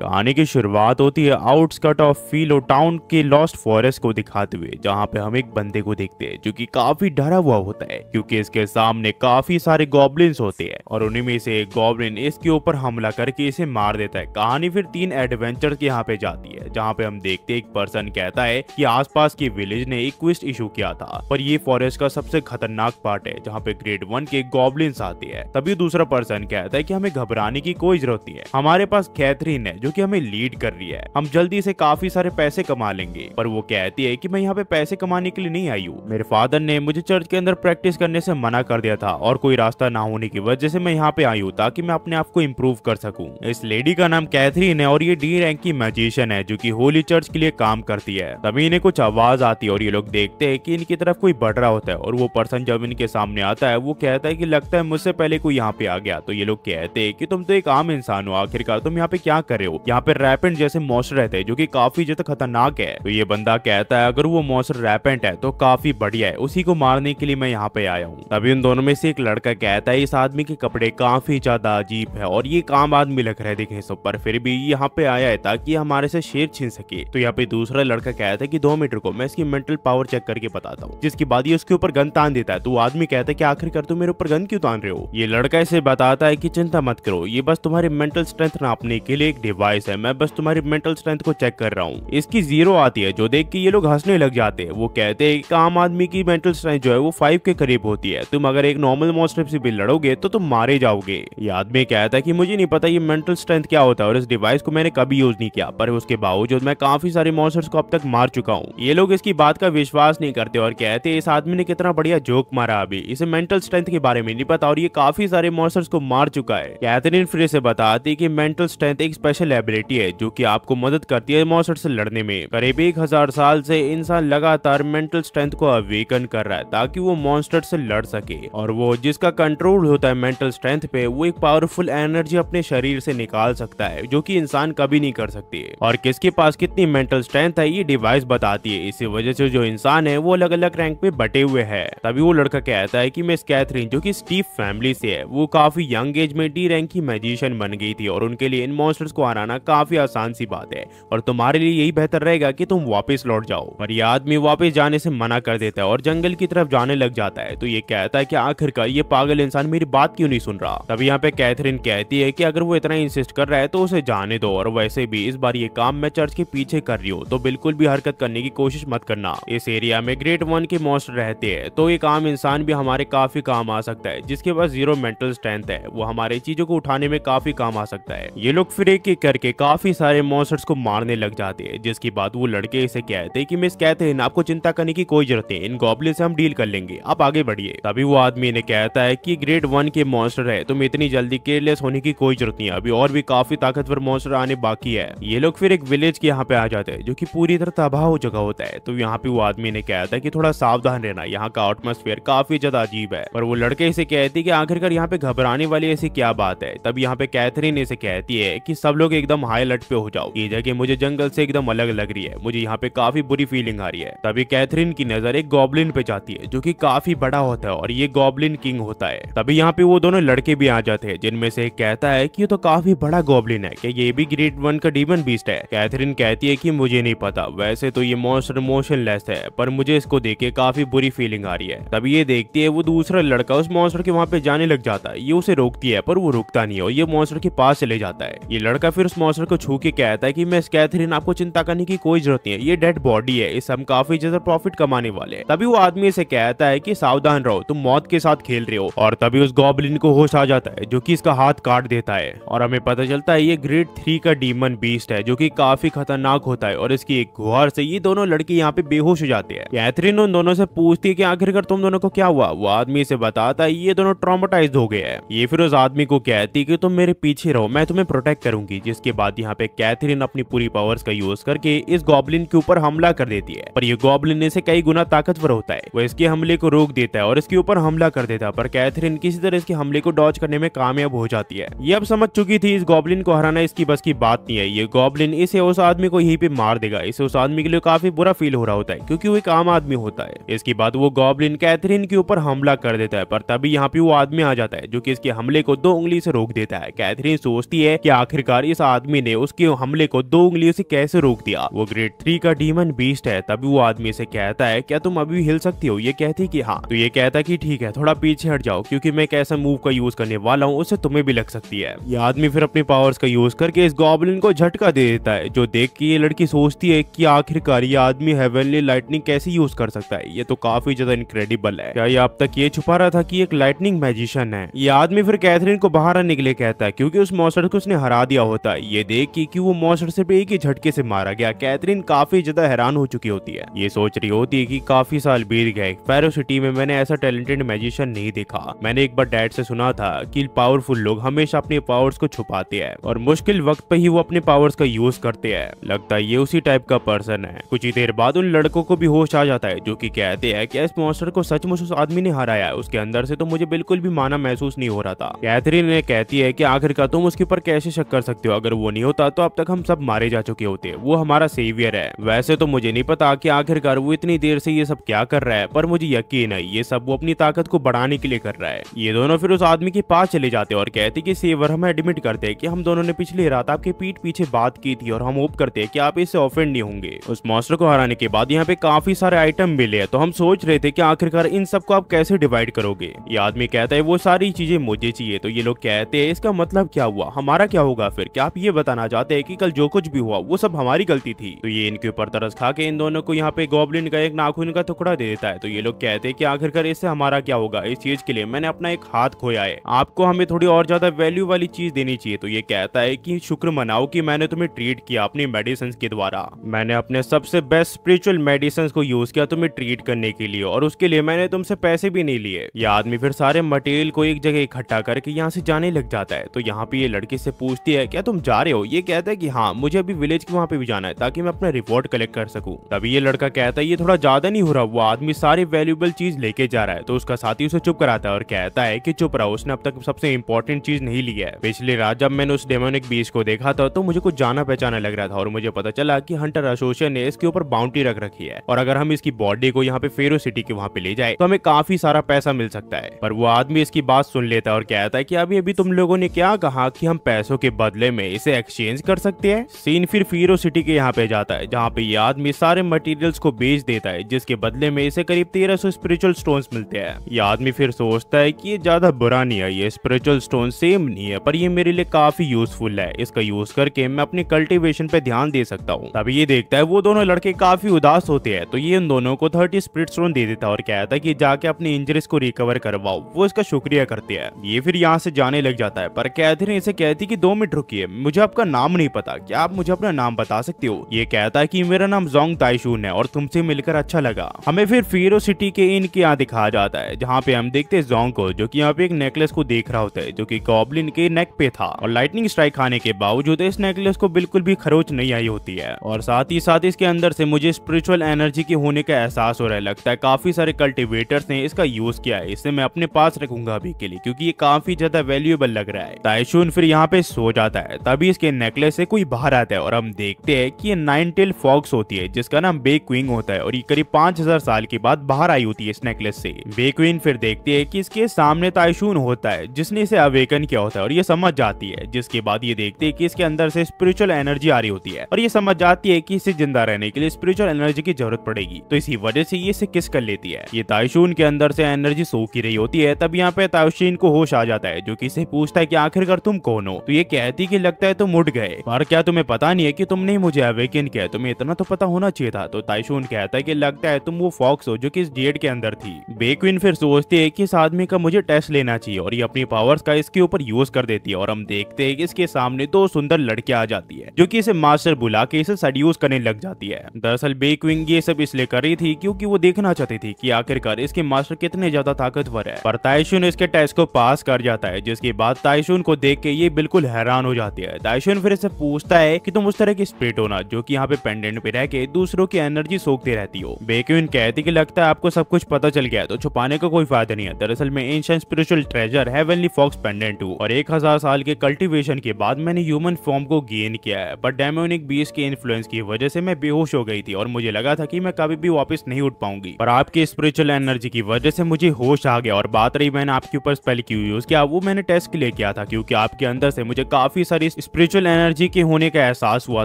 कहानी की शुरुआत होती है आउटस्कर्ट ऑफ फीलो टाउन के लॉस्ट फॉरेस्ट को दिखाते हुए जहाँ पे हम एक बंदे को देखते हैं जो कि काफी डरा हुआ होता है क्योंकि इसके सामने काफी सारे गॉबलिन्स होते हैं और उन्हीं में से एक गॉबलिन इसके ऊपर हमला करके इसे मार देता है कहानी फिर तीन एडवेंचर यहाँ पे जाती है जहाँ पे हम देखते एक पर्सन कहता है की आस के विलेज ने एक क्विस्ट इशू किया था पर ये फॉरेस्ट का सबसे खतरनाक पार्ट है जहाँ पे ग्रेड वन के गॉबलिन्स आते हैं तभी दूसरा पर्सन कहता है की हमें घबराने की कोई जरूरत नहीं है हमारे पास कैथरीन है जो कि हमें लीड कर रही है हम जल्दी से काफी सारे पैसे कमा लेंगे पर वो कहती है कि मैं यहाँ पे पैसे कमाने के लिए नहीं आई हूँ मेरे फादर ने मुझे चर्च के अंदर प्रैक्टिस करने से मना कर दिया था और कोई रास्ता ना होने की वजह से मैं यहाँ पे आई हूँ ताकि मैं अपने आप को इम्प्रूव कर सकूँ इस लेडी का नाम कैथरीन है और ये डी रैंक की मैजिशियन है जो की होली चर्च के लिए काम करती है तभी इन्हें कुछ आवाज आती है और ये लोग देखते है की इनकी तरफ कोई बढ़ रहा होता है और वो पर्सन जब इनके सामने आता है वो कहता है की लगता है मुझसे पहले कोई यहाँ पे आ गया तो ये लोग कहते हैं की तुम तो एक आम इंसान हो आखिरकार तुम यहाँ पे क्या कर रहे हो यहाँ पे रैपेंट जैसे मॉस्टर रहते हैं जो की काफी ज्यादा खतरनाक है तो ये बंदा कहता है अगर वो मॉस्टर रैपेंट है तो काफी बढ़िया है उसी को मारने के लिए मैं यहाँ पे आया हूँ तभी उन दोनों में से एक लड़का कहता है इस आदमी के कपड़े काफी ज्यादा अजीब है और ये काम आदमी लग रहे है सब पर फिर भी यहाँ पे आया है ताकि हमारे से शेर छीन सके तो यहाँ पे दूसरा लड़का कहता है की दो मीटर को मैं इसकी मेंटल पावर चेक करके बताता हूँ जिसके बाद ये उसके ऊपर गन तान देता है तो आदमी कहता है की आखिरकार तुम मेरे ऊपर गन क्यों तान रहे हो ये लड़का इसे बताता है की चिंता मत करो ये बस तुम्हारी मेंटल स्ट्रेंथ नापने के लिए एक डिवाइस बायस है मैं बस तुम्हारी मेंटल स्ट्रेंथ को चेक कर रहा हूँ इसकी जीरो आती है जो देख के ये लोग हंसने लग जाते हैं वो कहते हैं एक आम आदमी की मेंटल स्ट्रेंथ जो है वो फाइव के करीब होती है तुम अगर एक नॉर्मल मॉन्स्टर से भी लड़ोगे तो तुम मारे जाओगे ये आदमी कहता है की मुझे नहीं पता ये मेंटल स्ट्रेंथ क्या होता है और इस डिवाइस को मैंने कभी यूज नहीं किया पर उसके बावजूद मैं काफी सारे मॉन्स्टर्स को अब तक मार चुका हूँ ये लोग इसकी बात का विश्वास नहीं करते और कहते इस आदमी ने कितना बढ़िया जोक मारा अभी इसे मेंटल स्ट्रेंथ के बारे में नहीं पता और ये काफी सारे मॉन्स्टर्स को मार चुका है कैथरीन फिर से बताती की मेंटल स्ट्रेंथ एक स्पेशल एबिलिटी है जो कि आपको मदद करती है मॉसर से लड़ने में करीब एक हजार साल से इंसान लगातार मेंटल स्ट्रेंथ को अवेकन कर रहा है ताकि वो मॉन्स्टर से लड़ सके और वो जिसका कंट्रोल होता है मेंटल स्ट्रेंथ पे वो एक पावरफुल एनर्जी अपने शरीर से निकाल सकता है जो की इंसान कभी नहीं कर सकती और किसके पास कितनी मेंटल स्ट्रेंथ है ये डिवाइस बताती है इसी वजह से जो इंसान है वो अलग अलग रैंक में बटे हुए है तभी वो लड़का कहता है की मिस कैथरीन जो की स्टीव फैमिली से है वो काफी यंग एज में डी रैंक की मेजिशियन बन गई थी और उनके लिए इन मॉन्स्टर्स को आना कराना काफी आसान सी बात है और तुम्हारे लिए यही बेहतर रहेगा कि तुम वापस लौट जाओ पर यह आदमी वापस जाने से मना कर देता है और जंगल की तरफ जाने लग जाता है तो ये कहता है की आखिरकार ये पागल इंसान मेरी बात क्यों नहीं सुन रहा तब यहाँ पे कैथरीन कहती है की अगर वो इतना इंसिस्ट कर रहा है तो उसे जाने दो और वैसे भी इस बार ये काम मैं चर्च के पीछे कर रही हूँ तो बिल्कुल भी हरकत करने की कोशिश मत करना इस एरिया में ग्रेट वन के मोस्ट रहते हैं तो एक आम इंसान भी हमारे काफी काम आ सकता है जिसके पास जीरो मेंटल स्ट्रेंथ है वो हमारे चीजों को उठाने में काफी काम आ सकता है ये लोग फिर एक एक करके काफी सारे मॉन्सर्स को मारने लग जाते हैं जिसके बाद वो लड़के इसे कहते हैं कि मिस कैथरीन आपको चिंता करने की कोई जरूरत नहीं इन गॉबलिन से हम डील कर लेंगे आप आगे बढ़िए तभी वो आदमी ने कहता है की ग्रेड वन के मॉन्सर है तुम इतनी जल्दी केयरलेस होने की कोई जरूरत नहीं अभी और भी काफी ताकतवर मॉन्सर आने बाकी है ये लोग फिर एक विलेज के यहाँ पे आ जाते हैं जो की पूरी तरह तबाह हो जगह होता है तो यहाँ पे वो आदमी ने कहता है की थोड़ा सावधान रहना यहाँ का एटमोस्फेयर काफी ज्यादा अजीब है पर वो लड़के इसे कहती है की आखिरकार यहाँ पे घबराने वाली ऐसी क्या बात है तब यहाँ पे कैथरीन इसे कहती है की सब लोग एक एकदम हाई अलर्ट पे हो जाओ ये जगह मुझे जंगल से एकदम अलग लग रही है मुझे यहाँ पे काफी बुरी फीलिंग आ रही है तभी कैथरीन की नजर एक गॉबलिन पे जाती है जो की काफी बड़ा होता है और ये गॉबलिन किंग होता है तभी यहाँ पे वो दोनों लड़के भी आ जाते हैं जिनमें से कहता है की ये तो काफी बड़ा गॉबलिन है क्या ये भी ग्रेट वन का डीवन बीस्ट है कैथरीन कहती है की मुझे नहीं पता वैसे तो ये मोस्टर मोशनलेस है पर मुझे इसको देख के काफी बुरी फीलिंग आ रही है तभी ये देखती है वो दूसरा लड़का उस मॉन्स्टर के वहाँ पे जाने लग जाता है ये उसे रोकती है पर वो रुकता नहीं है और ये मॉन्स्टर के पास चले जाता है ये लड़का फिर फिर उस मॉन्स्टर को छू के कहता है कि मैं स्कैथरीन आपको चिंता करने की कोई जरूरत नहीं है ये डेड बॉडी है इस हम काफी ज्यादा प्रॉफिट कमाने वाले हैं तभी वो आदमी इसे कहता है कि सावधान रहो तुम मौत के साथ खेल रहे हो और तभी उस गॉबलिन को होश आ जाता है जो की इसका हाथ काट देता है और हमें पता चलता है ये ग्रेड थ्री का डीमन बीस्ट है जो की काफी खतरनाक होता है और इसकी एक गुहार से ये दोनों लड़के यहाँ पे बेहोश हो जाते हैं कैथरीन उन दोनों से पूछती है की आखिरकार तुम दोनों को क्या हुआ वो आदमी इसे बताता है ये दोनों ट्रामाटाइज हो गए है ये फिर उस आदमी को कहती है की तुम मेरे पीछे रहो मैं तुम्हें प्रोटेक्ट करूंगी इसके बाद यहाँ पे कैथरीन अपनी पूरी पावर्स का यूज करके इस गॉबलिन के ऊपर हमला कर देती है पर ये गॉबलिन इसे कई गुना ताकतवर होता है वो इसके हमले को रोक देता है और इसके ऊपर हमला कर देता है पर कैथरीन किसी तरह इसके हमले को डॉच करने में कामयाब हो जाती है ये अब समझ चुकी थी इस गॉबलिन को हराना इसकी बस की बात नहीं है ये गॉबलिन इसे उस आदमी को यही पे मार देगा इसे उस आदमी के लिए काफी बुरा फील हो रहा होता है क्यूँकी वो एक आम आदमी होता है इसके बाद वो गॉबलिन कैथरीन के ऊपर हमला कर देता है पर तभी यहाँ पे वो आदमी आ जाता है जो की इसके हमले को दो उंगली से रोक देता है कैथरीन सोचती है की आखिरकार इस आदमी ने उसके हमले को दो उंगलियों से कैसे रोक दिया वो ग्रेड थ्री का डीमन बीस्ट है तभी वो आदमी से कहता है क्या तुम अभी हिल सकती हो ये कहती की हाँ तो ये कहता की ठीक है थोड़ा पीछे हट जाओ क्यूँकी मैं कैसा मूव का यूज करने वाला हूँ उससे तुम्हें भी लग सकती है ये आदमी फिर अपने पावर्स का यूज करके इस गॉबलिन को झटका दे देता है जो देख के ये लड़की सोचती है की आखिरकार ये आदमी हेवनली लाइटनिंग कैसे यूज कर सकता है ये तो काफी ज्यादा इनक्रेडिबल है क्या ये अब तक ये छुपा रहा था कि एक लाइटनिंग मैजिशियन है ये आदमी फिर कैथरीन को बाहर आने के लिए कहता है क्योंकि उस मॉस्टर को उसने हरा दिया होता है ये देख के कि वो मॉन्स्टर सिर्फ एक ही झटके से मारा गया कैथरीन काफी ज्यादा हैरान हो चुकी होती है ये सोच रही होती है की काफी साल बीत गए पैरो सिटी में मैंने ऐसा टैलेंटेड मैजिशियन नहीं देखा मैंने एक बार डैड से सुना था की पावरफुल लोग हमेशा अपने पावर्स को छुपाते हैं और मुश्किल वक्त पे ही वो अपने पावर्स का यूज करते हैं लगता है ये उसी टाइप का पर्सन है कुछ ही देर बाद उन लड़कों को भी होश आ जाता है जो कि कहते हैं कि इस मॉन्स्टर को सचमुच उस आदमी ने हराया है उसके अंदर से तो मुझे बिल्कुल भी माना महसूस नहीं हो रहा था कैथरीन ने कहती है की आखिरकार तुम उसके ऊपर कैसे शक कर सकते हो अगर वो नहीं होता तो अब तक हम सब मारे जा चुके होते वो हमारा सेवियर है वैसे तो मुझे नहीं पता कि आखिरकार वो इतनी देर से ये सब क्या कर रहा है पर मुझे यकीन है ये सब वो अपनी ताकत को बढ़ाने के लिए कर रहा है ये दोनों फिर उस आदमी के पास चले जाते और कहते की सेवर हमें एडमिट करते की हम दोनों ने पिछली रात आपके पीठ पीछे बात की थी और हम होप करते की आप इससे ऑफेंड नहीं होंगे उस मॉस्टर को हराने के बाद यहाँ पे काफी सारे आइटम मिले तो हम सोच रहे थे कि आखिरकार इन सबको आप कैसे डिवाइड करोगे ये आदमी कहता है वो सारी चीजें मुझे चाहिए तो ये लोग कहते हैं इसका मतलब क्या हुआ हमारा क्या होगा फिर क्या आप ये बताना चाहते हैं कि कल जो कुछ भी हुआ वो सब हमारी गलती थी तो ये इनके ऊपर तरस खा के इन दोनों को यहाँ पे गोबलिन का एक नाखून का टुकड़ा दे देता है तो ये लोग कहते हैं की आखिरकार इससे हमारा क्या होगा इस चीज के लिए मैंने अपना एक हाथ खोया है आपको हमें थोड़ी और ज्यादा वैल्यू वाली चीज देनी चाहिए तो ये कहता है की शुक्र मनाओ की मैंने तुम्हें ट्रीट किया अपनी मेडिसिन के द्वारा मैंने अपने सबसे बेस्ट स्पिरिचुअल मेडिसिन को यूज किया तुम्हें ट्रीट करने के लिए और उसके लिए मैंने तुमसे पैसे भी नहीं लिए ये आदमी फिर सारे मटेरियल को एक जगह इकट्ठा करके यहाँ से जाने लग जाता है तो यहाँ पे ये लड़की से पूछती है क्या तुम जा रहे हो ये कहता है कि हाँ मुझे अभी विलेज के वहाँ पे भी जाना है ताकि मैं अपना रिवॉर्ड कलेक्ट कर सकूँ तभी ये लड़का कहता है ये थोड़ा ज्यादा नहीं हो रहा वो आदमी सारे वैल्यूबल चीज लेके जा रहा है तो उसका साथी उसे चुप कराता है और कहता है की चुप रहा उसने अब तक सबसे इम्पोर्टेंट चीज नहीं लिया है पिछले रात जब मैंने उस डेमोनिक बीस को देखा था तो मुझे कुछ जाना पहचाना लग रहा था और मुझे पता चला की हंटर एसोसिएशन ने इसके ऊपर बाउंड्री रख रखी है और अगर हम इसकी बॉडी को यहाँ पे फेरो सिटी के वहाँ पे ले जाए तो हमें काफी सारा पैसा मिल सकता है पर वो आदमी इसकी बात सुन लेता है और कहता है की अभी अभी तुम लोगों ने क्या कहा की हम पैसों के बदले में इसे एक्सचेंज कर सकते हैं सीन फिर फीरो सिटी के यहाँ पे जाता है जहाँ पे ये आदमी सारे मटेरियल्स को बेच देता है जिसके बदले में इसे करीब तेरह सौ स्पिरिचुअल स्टोन मिलते हैं ये आदमी फिर सोचता है की ये ज्यादा बुरा नहीं है ये स्पिरिचुअल स्टोन सेम नहीं है पर ये मेरे लिए काफी यूजफुल है इसका यूज करके मैं अपने कल्टिवेशन पे ध्यान दे सकता हूँ तभी ये देखता है वो दोनों लड़के काफी उदास होते हैं तो ये उन दोनों को थर्टी स्प्रिट स्टोन दे देता है और कहता है कि जाके अपनी इंजरीज को रिकवर करवाओ वो इसका शुक्रिया करते हैं ये फिर यहाँ से जाने लग जाता है पर कैथरीन इसे कहती कि दो मिनट रुकिए मुझे आपका नाम नहीं पता क्या आप मुझे अपना नाम बता सकते हो ये कहता है की मेरा नाम जोंग ताइशून है और तुमसे मिलकर अच्छा लगा हमें फिर फीरो सिटी के इन के यहाँ दिखाया जाता है जहाँ पे हम देखते हैं जोंग को जो की यहाँ पे एक नेकलेस को देख रहा होता है जो की गॉबलिन के नेक पे था और लाइटनिंग स्ट्राइक खाने के बावजूद इस नेकलेस को बिल्कुल भी खरोच नहीं आई होती है और साथ ही साथ इसके अंदर से मुझे स्पिरिचुअल एनर्जी के होने का एहसास हो रहा है लगता है काफी सारे कल्टिवेटर्स ने इसका यूज किया है इसे मैं अपने पास रखूंगा अभी के लिए क्यूँकी ये काफी ज्यादा वैल्यूएबल लग रहा है ताइशून फिर यहाँ पे सो जाता है तभी इसके नेकलेस से कोई बाहर आता है और हम देखते हैं कि ये नाइन टेल फॉक्स होती है जिसका नाम बे क्वीन होता है और ये करीब पांच हजार साल के बाद बाहर आई होती है इस नेकलेस से बे क्वीन फिर देखती है कि इसके सामने ताइशून होता है जिसने इसे अवेकन किया होता है और ये समझ जाती है जिसके बाद ये देखते है की इसके अंदर से स्पिरिचुअल एनर्जी आ रही होती है और ये समझ जाती है की इसे जिंदा रहने के लिए स्पिरिचुअल एनर्जी की जरूरत पड़ेगी तो इसी वजह से ये इसे किस कर लेती है ये ताइशून के अंदर से एनर्जी सोख ही रही होती है तब यहाँ पे ताइशीन को होश आ जाता है जो की इसे पूछता है की आखिरकार तुम कौन हो तो ये कहती की लगता है तुम उठ गए पर क्या तुम्हें पता नहीं है की तुमने ही मुझे अवेकिन किया तुम्हें इतना तो पता होना चाहिए था तो ताइशून कहता है की लगता है तुम वो फॉक्स हो जो की इस डेट के अंदर थी बेक्विन फिर सोचती है की इस आदमी का मुझे टेस्ट लेना चाहिए और ये अपनी पावर्स का इसके ऊपर यूज कर देती है और हम देखते हैं कि इसके सामने दो सुंदर लड़कियां आ जाती है जो कि इसे मास्टर बुला के इसे सड्यूज करने लग जाती है दरअसल बेकविंग ये सब इसलिए कर रही थी क्योंकि वो देखना चाहती थी कि आखिरकार इसके मास्टर कितने ज्यादा ताकतवर है पर ताइशुन इसके टेस्ट को पास कर जाता है जिसके बाद ताइशुन को देख के ये बिल्कुल हैरान हो जाती है है दाइशोन फिर इसे पूछता है कि तुम उस तरह की स्प्रिट हो ना जो कि यहाँ पे पेंडेंट पे रह के दूसरों की एनर्जी सोखती रहती हो बेक्यून कहती कि लगता है आपको सब कुछ पता चल गया तो छुपाने का को कोई फायदा नहीं है दरअसल में ancient spiritual treasure heavenly fox pendant हूँ और एक हजार साल के कल्टिवेशन के बाद मैंने ह्यूमन फॉर्म को गेन किया है बट डेमोनिक बीस के इन्फ्लुएंस की वजह से मैं बेहोश हो गई थी और मुझे लगा था की मैं कभी भी वापिस नहीं उठ पाऊंगी पर आपकी स्पिरिचुअल एनर्जी की वजह से मुझे होश आ गया और बात रही मैंने आपके ऊपर स्पेल क्यू यूज किया वो मैंने टेस्ट के लिए किया था क्योंकि आपके अंदर से मुझे काफी सारी स्पिरिचुअल एनर्जी के होने का एहसास हुआ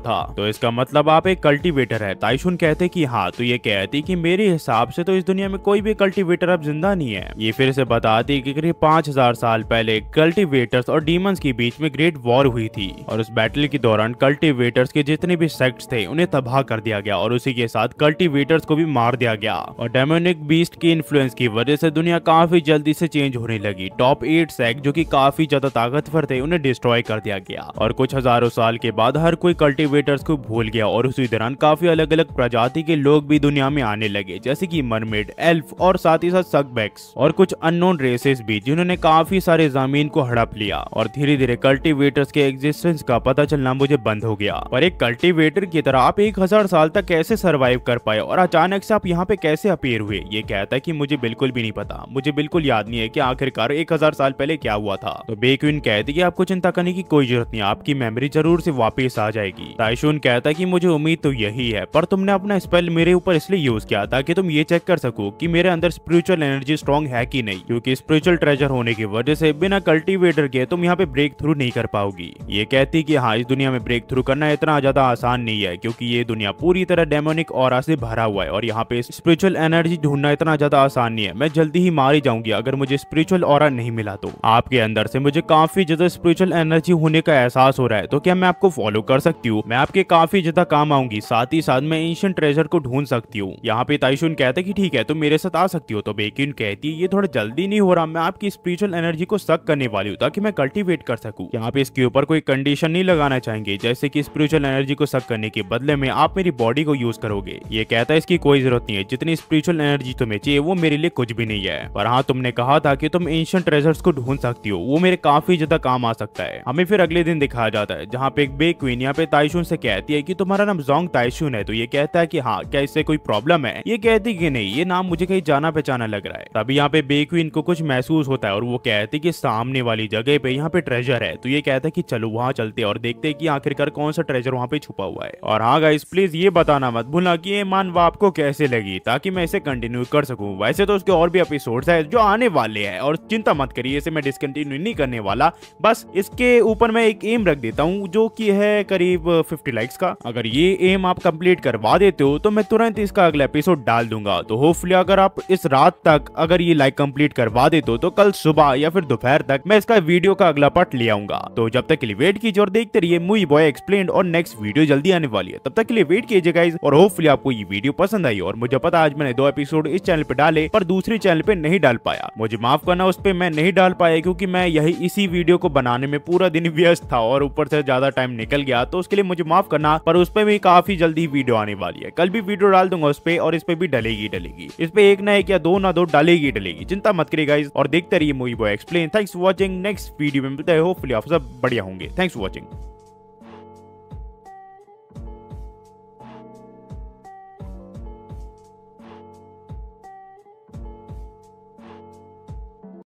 था तो इसका मतलब आप एक कल्टीवेटर है ताइशुन कहते की हाँ तो ये कहती की मेरे हिसाब से तो इस दुनिया में कोई भी कल्टीवेटर अब जिंदा नहीं है ये फिर से बताती की करीब पांच हजार साल पहले कल्टीवेटर्स और डीमंस के बीच में ग्रेट वॉर हुई थी और उस बैटल के दौरान कल्टीवेटर्स के जितने भी सेक्ट थे उन्हें तबाह कर दिया गया और उसी के साथ कल्टीवेटर्स को भी मार दिया गया और डेमोनिक बीस्ट की इन्फ्लुएंस की वजह से दुनिया काफी जल्दी से चेंज होने लगी टॉप एट सेक्ट जो की काफी ज्यादा ताकतवर थे उन्हें डिस्ट्रॉय कर दिया गया और कुछ हजारों साल के बाद हर कोई कल्टीवेटर्स को भूल गया और उसी दौरान काफी अलग अलग प्रजाति के लोग भी दुनिया में आने लगे जैसे की मरमेड एल्फ और साथ ही साथ सकबैक्स और कुछ अननोन रेसेस भी जिन्होंने काफी सारे जमीन को हड़प लिया और धीरे धीरे कल्टीवेटर्स के एग्जिस्टेंस का पता चलना मुझे बंद हो गया पर एक कल्टीवेटर की तरह आप एक हजार साल तक कैसे सर्वाइव कर पाए और अचानक से आप यहाँ पे कैसे अपेयर हुए ये कहता है की मुझे बिल्कुल भी नहीं पता मुझे बिल्कुल याद नहीं है की आखिरकार एक हजार साल पहले क्या हुआ था तो बेक्विन कहती है आपको चिंता करने की कोई जरूरत नहीं आपकी मेमोरी जरूर से वापस आ जाएगी ताइशुन कहता है की मुझे उम्मीद तो यही है पर तुमने अपना स्पेल मेरे ऊपर इसलिए यूज किया था तुम ये चेक कर सको की मेरे अंदर स्पिरिचुअल एनर्जी स्ट्रॉन्ग है की नहीं क्यूँकी स्पिरिचुअल ट्रेजर होने की वजह से बिना कल्टीवेटर के तुम यहाँ पे ब्रेक थ्रू नहीं कर पाओगी ये कहती की हाँ इस दुनिया में ब्रेक थ्रू करना इतना ज्यादा आसान नहीं है क्यूँकी ये दुनिया पूरी तरह डेमोनिक और से भरा हुआ है और यहाँ पे स्पिरिचुअल एनर्जी ढूंढना इतना ज्यादा आसान नहीं है मैं जल्दी ही मारी जाऊंगी अगर मुझे स्पिरिचुअल और नहीं मिला तो आपके अंदर से मुझे काफी ज्यादा स्पिरिचुअल एनर्जी होने का एहसास एहसास हो रहा है तो क्या मैं आपको फॉलो कर सकती हूँ मैं आपके काफी ज्यादा काम आऊंगी साथ ही साथ मैं एंशियन ट्रेजर को ढूंढ सकती हूँ यहाँ पे ताइशुन कहता है की ठीक है तुम मेरे साथ आ सकती हो तो बेकिन कहती है ये थोड़ा जल्दी नहीं हो रहा मैं आपकी स्पिरिचुअल एनर्जी को सक करने वाली हूँ ताकि मैं कल्टीवेट कर सकूँ यहाँ पे इसके ऊपर कोई कंडीशन नहीं लगाना चाहेंगे जैसे की स्पिरिचुअल एनर्जी को सक करने के बदले में आप मेरी बॉडी को यूज करोगे ये कहता है इसकी कोई जरूरत नहीं है जितनी स्पिरिचुअल एनर्जी तुम्हें चाहिए वो मेरे लिए कुछ भी नहीं है पर हाँ तुमने कहा था की तुम एंशियन ट्रेजर्स को ढूंढ सकती हो वो मेरे काफी ज्यादा काम आ सकता है हमें फिर अगले दिन दिखाया जाता है जहाँ पे एक बे क्वीन यहाँ पे ताइशुन से कहती है कि तुम्हारा नाम जोंग ताइशुन है तो ये कहता है कि हाँ क्या इससे कोई प्रॉब्लम है ये कहती कि नहीं ये नाम मुझे कहीं जाना पहचाना लग रहा है तभी यहाँ पे बे क्वीन को कुछ महसूस होता है और वो कहती की सामने वाली जगह पे यहाँ पे ट्रेजर है तो ये कहता है की चलो वहाँ चलते और देखते है की आखिरकार कौन सा ट्रेजर वहाँ पे छुपा हुआ है और हाँ गाइस प्लीज ये बताना मत भूलना की ये मानवा आपको कैसे लगी ताकि मैं इसे कंटिन्यू कर सकूँ वैसे तो उसके और भी एपिसोड है जो आने वाले है और चिंता मत करिए इसे मैं डिसकंटिन्यू नहीं करने वाला बस इसके ऊपर मैं एक एम रख देता हूँ जो कि है करीब 50 लाइक्स का अगर ये एम आप कंप्लीट करवा देते हो तो मैं तुरंत इसका अगला एपिसोड डाल दूंगा तो होपफुली अगर आप इस रात तक अगर ये लाइक कंप्लीट करवा देते हो तो कल सुबह या फिर दोपहर तक मैं इसका वीडियो का अगला पार्ट ले आऊंगा तो जब तक के लिए वेट कीजिए और देखते रहिए मुई बॉय एक्सप्लेन और नेक्स्ट वीडियो जल्दी आने वाली है तब तक के लिए वेट कीजिएगा और होपफुली आपको ये वीडियो पसंद आई और मुझे पता आज मैंने दो एपिसोड इस चैनल पे डाले पर दूसरे चैनल पे नहीं डाल पाया मुझे माफ करना उस पर मैं नहीं डाल पाया क्योंकि मैं यही इसी वीडियो को बनाने में पूरा दिन व्यस्त था था और ऊपर से ज्यादा टाइम निकल गया तो उसके लिए मुझे माफ करना पर उस पर भी काफी जल्दी वीडियो आने वाली है कल भी वीडियो डाल दूंगा उस पर और इस पर भी डलेगी डलेगी इस पर एक ना एक या दो ना दो डालेगी डलेगी चिंता मत करिएगा और देखते रहिए movie boy explain thanks watching next video में मिलता है होपफुली आप सब बढ़िया होंगे थैंक्स वॉचिंग